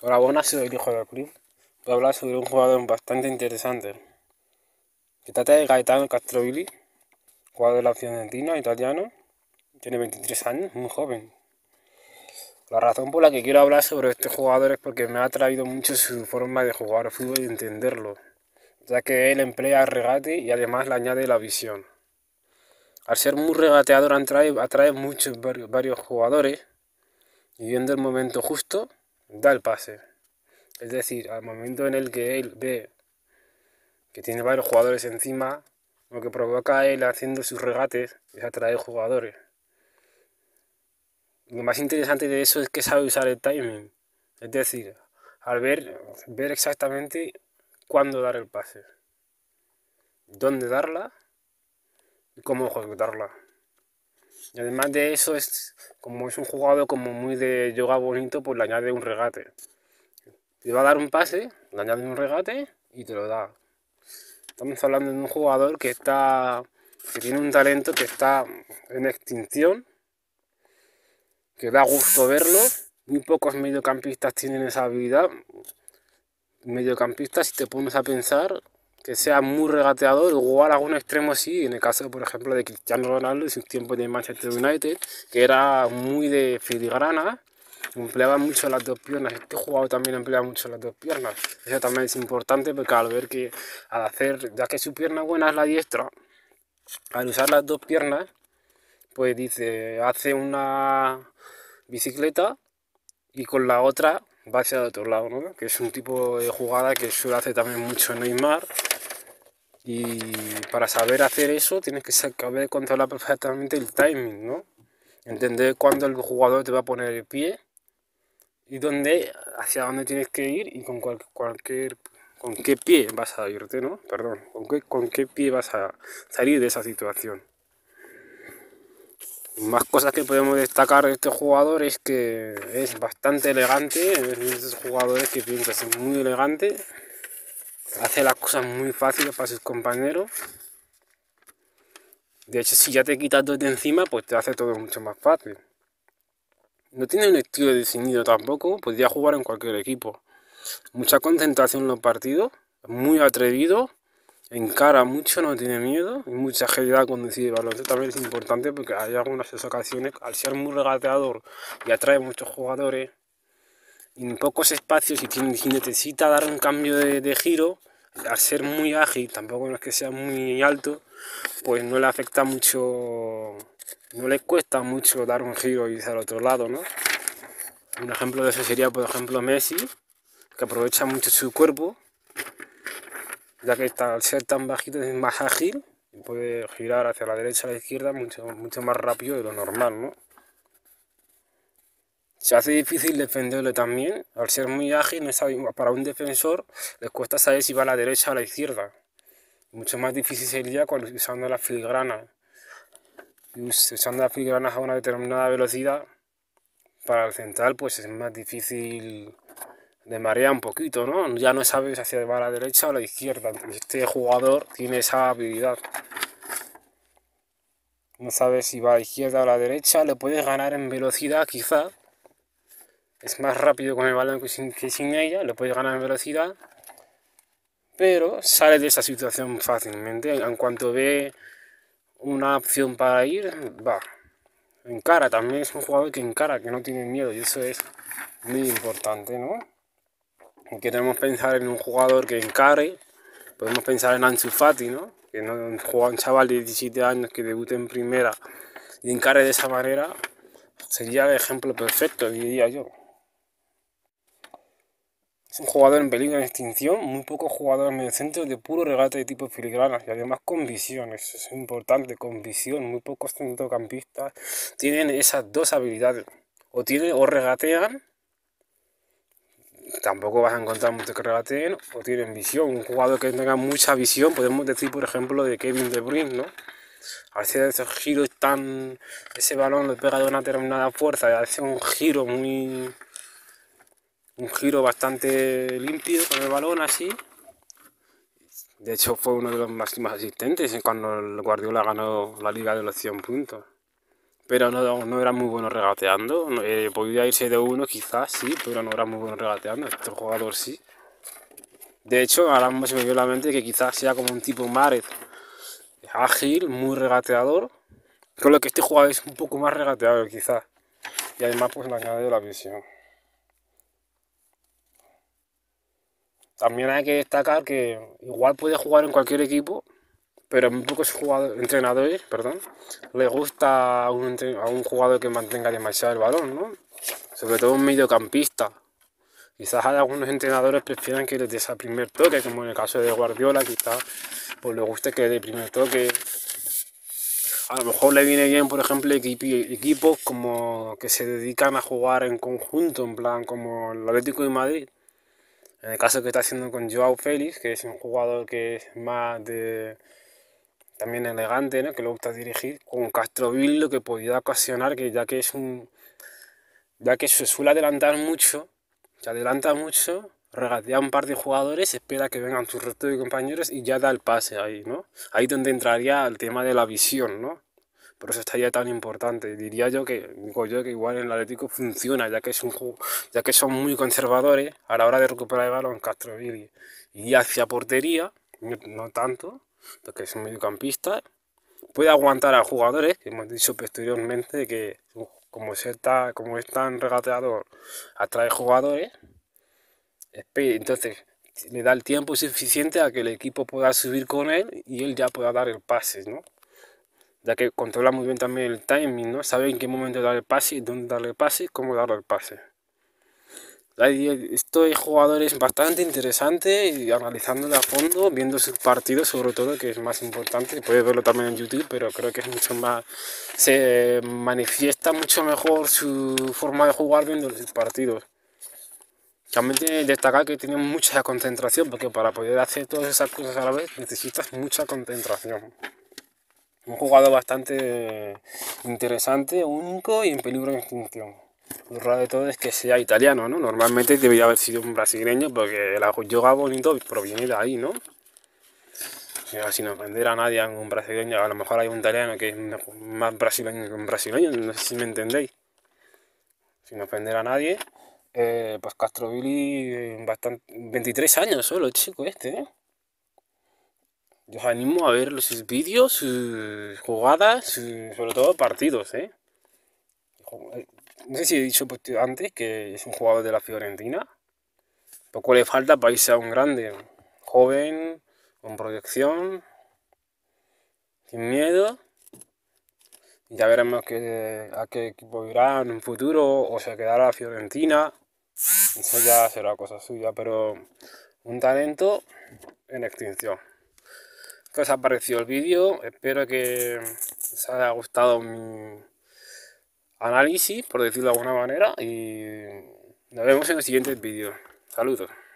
Hola, buenas, soy el hijo del club. Voy a hablar sobre un jugador bastante interesante. Se trata de Gaetano Castrovilli, jugador de la opción italiano. Tiene 23 años, muy joven. La razón por la que quiero hablar sobre este jugador es porque me ha atraído mucho su forma de jugar al fútbol y entenderlo, ya que él emplea el regate y además le añade la visión. Al ser muy regateador atrae, atrae muchos varios jugadores, y viendo el momento justo, da el pase. Es decir, al momento en el que él ve que tiene varios jugadores encima, lo que provoca él haciendo sus regates es atraer jugadores. Lo más interesante de eso es que sabe usar el timing. Es decir, al ver, ver exactamente cuándo dar el pase, dónde darla y cómo ejecutarla. Y además de eso, es, como es un jugador como muy de yoga bonito, pues le añade un regate. Te va a dar un pase, le añade un regate y te lo da. Estamos hablando de un jugador que está que tiene un talento que está en extinción, que da gusto verlo. Muy pocos mediocampistas tienen esa habilidad. Mediocampistas, si te pones a pensar, que sea muy regateador, igual algún extremo sí, en el caso por ejemplo de Cristiano Ronaldo en su tiempo de Manchester United, que era muy de filigrana, empleaba mucho las dos piernas, este jugador también emplea mucho las dos piernas, eso también es importante porque al ver que al hacer, ya que su pierna buena es la diestra, al usar las dos piernas, pues dice, hace una bicicleta y con la otra va hacia el otro lado, que es un tipo de jugada que suele hacer también mucho Neymar y para saber hacer eso tienes que saber controlar perfectamente el timing, ¿no? Entender cuándo el jugador te va a poner el pie y dónde, hacia dónde tienes que ir y con cualquier, con qué pie vas a irte, ¿no? Perdón, con qué, pie vas a salir de esa situación. Más cosas que podemos destacar de este jugador es que es bastante elegante, es de esos jugadores que piensas es muy elegante hace las cosas muy fáciles para sus compañeros. De hecho, si ya te quitas dos de encima, pues te hace todo mucho más fácil. No tiene un estilo definido tampoco, podría jugar en cualquier equipo. Mucha concentración en los partidos, muy atrevido, encara mucho, no tiene miedo, y mucha agilidad cuando decide Esto también es importante porque hay algunas ocasiones, al ser muy regateador y atrae muchos jugadores, en pocos espacios y si necesita dar un cambio de, giro, al ser muy ágil, tampoco es que sea muy alto, pues no le afecta mucho, no le cuesta mucho dar un giro y e irse al otro lado, ¿no? Un ejemplo de eso sería, por ejemplo, Messi, que aprovecha mucho su cuerpo, ya que está, al ser tan bajito es más ágil, y puede girar hacia la derecha o la izquierda mucho, mucho más rápido de lo normal, ¿no? Se hace difícil defenderle también, al ser muy ágil, para un defensor les cuesta saber si va a la derecha o a la izquierda. Mucho más difícil sería cuando, usando la filigrana. Usando las filigranas a una determinada velocidad, para el central pues es más difícil de marear un poquito, ¿no? Ya no sabes hacia va a la derecha o a la izquierda. Este jugador tiene esa habilidad. No sabes si va a la izquierda o a la derecha, le puedes ganar en velocidad quizá, es más rápido con el balón que sin, ella, lo puede ganar en velocidad, pero sale de esa situación fácilmente. En cuanto ve una opción para ir, va. Encara, también es un jugador que encara, que no tiene miedo, y eso es muy importante, ¿no? Queremos pensar en un jugador que encare, podemos pensar en Ansu Fati, ¿no? Que no juega un chaval de 17 años que debute en primera y encare de esa manera, sería el ejemplo perfecto, diría yo un jugador en peligro de extinción, muy pocos jugadores en el centro de puro regate de tipo filigrana y además con visión, eso es importante, con visión, muy pocos centrocampistas tienen esas dos habilidades, o tienen o regatean tampoco vas a encontrar mucho que regateen o tienen visión. Un jugador que tenga mucha visión, podemos decir, por ejemplo, de Kevin De Bruyne, ¿no? hacer esos giros tan... Ese balón le pega de una determinada fuerza, hace un giro muy un giro bastante limpio con el balón así. De hecho fue uno de los máximos asistentes cuando el Guardiola ganó la liga de los 100 puntos. Pero no, no era muy bueno regateando. Eh, podía irse de uno quizás, sí, pero no era muy bueno regateando. Este jugador sí. De hecho, ahora mismo se me vio la mente que quizás sea como un tipo Mares, Ágil, muy regateador. Con lo que este jugador es un poco más regateado quizás. Y además pues me ha añadido la visión. También hay que destacar que igual puede jugar en cualquier equipo, pero muy pocos entrenadores perdón, le gusta a un, a un jugador que mantenga demasiado el balón, ¿no? sobre todo un mediocampista. Quizás algunos entrenadores prefieran que les des primer toque, como en el caso de Guardiola, quizás pues, le guste que de primer toque. A lo mejor le viene bien, por ejemplo, equipos como que se dedican a jugar en conjunto, en plan como el Atlético de Madrid, en el caso que está haciendo con Joao Félix, que es un jugador que es más de también elegante, ¿no? que le gusta dirigir, con Castroville lo que podría ocasionar que ya que es un ya que se suele adelantar mucho, se adelanta mucho, regatea un par de jugadores, espera que vengan sus resto de compañeros y ya da el pase ahí, ¿no? Ahí donde entraría el tema de la visión, ¿no? por eso estaría tan importante. Diría yo que, yo que igual en el Atlético funciona, ya que es un ya que son muy conservadores a la hora de recuperar el balón Castro y, hacia portería, no tanto, porque es un mediocampista, puede aguantar a jugadores, hemos dicho posteriormente que como, está, como es tan regateador, atrae jugadores, entonces le da el tiempo suficiente a que el equipo pueda subir con él y él ya pueda dar el pase, ¿no? ya que controla muy bien también el timing, ¿no? Sabe en qué momento dar el pase, dónde darle el pase, cómo darle el pase. Estos jugadores bastante interesante y analizándolo a fondo, viendo sus partidos sobre todo, que es más importante. Puedes verlo también en YouTube, pero creo que es mucho más... Se manifiesta mucho mejor su forma de jugar viendo sus partidos. También destacar que tiene mucha concentración, porque para poder hacer todas esas cosas a la vez necesitas mucha concentración. Un jugador bastante interesante, único y en peligro de extinción. Lo raro de todo es que sea italiano, ¿no? Normalmente debería haber sido un brasileño porque el yoga bonito proviene de ahí, ¿no? sin ofender a nadie, a un brasileño, a lo mejor hay un italiano que es más brasileño que un brasileño, no sé si me entendéis. Sin ofender a nadie, eh, pues Castrovilli, eh, bastante, 23 años solo, chico, este, ¿eh? os animo a ver los vídeos, sus jugadas, sobre todo partidos, ¿eh? ¿eh? No sé si he dicho pues, antes que es un jugador de la Fiorentina. Poco le falta para irse a un grande. Joven, con proyección, sin miedo. Ya veremos a qué equipo irá en un futuro o se quedará la Fiorentina. Eso ya será cosa suya, pero un talento en extinción os ha parecido el vídeo. Espero que os haya gustado mi análisis, por decirlo de alguna manera. Y nos vemos en el siguiente vídeo. Saludos.